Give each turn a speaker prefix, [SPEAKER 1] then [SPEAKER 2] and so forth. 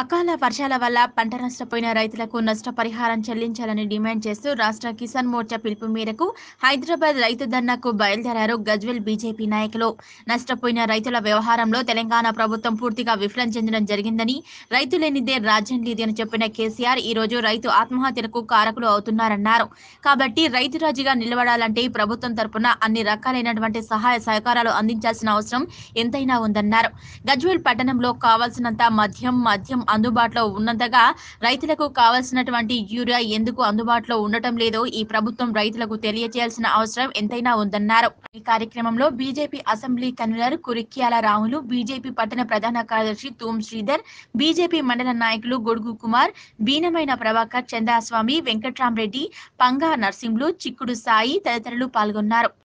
[SPEAKER 1] అకాల వర్షాల వల్ల పంట నష్టపోయిన రైతులకు నష్టపరిహారం చెల్లించాలని డిమాండ్ చేస్తూ రాష్ట్ర కిసాన్ మోర్చా పిలుపు మేరకు హైదరాబాద్ రైతు ధర్నాకు బయలుదేరారు గజ్వెల్ బీజేపీ నాయకులు నష్టపోయిన రైతుల వ్యవహారంలో తెలంగాణ ప్రభుత్వం పూర్తిగా విఫలం చెందడం జరిగిందని రైతు లేనిదే రాజ్యం అని చెప్పిన కేసీఆర్ ఈ రోజు రైతు ఆత్మహత్యలకు కారకులు అవుతున్నారన్నారు కాబట్టి రైతురాజుగా నిలబడాలంటే ప్రభుత్వం తరపున అన్ని రకాలైనటువంటి సహాయ సహకారాలు అందించాల్సిన అవసరం ఎంతైనా ఉందన్నారు గజ్వెల్ పట్టణంలో కావాల్సినంత మద్యం మద్యం అందుబాటులో ఉన్నంతగా రైతులకు కావాల్సినటువంటి యూరియా ఎందుకు అందుబాటులో ఉండటం లేదో ఈ ప్రభుత్వం రైతులకు తెలియజేయాల్సిన అవసరం ఎంతైనా ఉందన్నారు ఈ కార్యక్రమంలో BJP assembly convener Kurikyala Ramulu BJP పట్టణ ప్రధాన కార్యదర్శి తూమ్ శ్రీధర్ బీజేపీ మండల నాయకులు గొడుగు కుమార్ బీనమైన ప్రభాకర్ చందాస్వామి వెంకట్రామరెడ్డి పంగా నర్సింహులు చిక్కుడు సాయి తదితరులు పాల్గొన్నారు